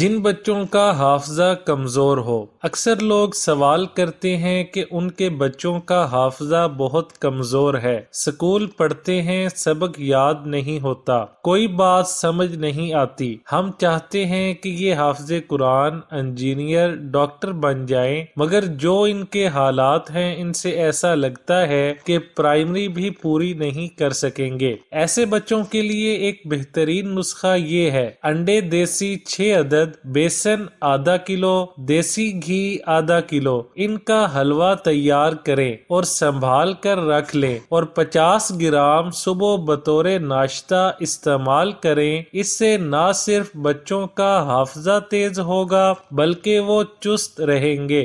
जिन बच्चों का हाफजा कमज़ोर हो अक्सर लोग सवाल करते हैं कि उनके बच्चों का हाफजा बहुत कमज़ोर है स्कूल पढ़ते हैं सबक याद नहीं होता कोई बात समझ नहीं आती हम चाहते हैं कि ये हाफजे कुरान इंजीनियर डॉक्टर बन जाएं मगर जो इनके हालात हैं इनसे ऐसा लगता है कि प्राइमरी भी पूरी नहीं कर सकेंगे ऐसे बच्चों के लिए एक बेहतरीन नुस्खा ये है अंडे देसी छः अदद बेसन आधा किलो देसी घी आधा किलो इनका हलवा तैयार करें और संभाल कर रख लें और 50 ग्राम सुबह बतौर नाश्ता इस्तेमाल करें इससे ना सिर्फ बच्चों का हाफजा तेज होगा बल्कि वो चुस्त रहेंगे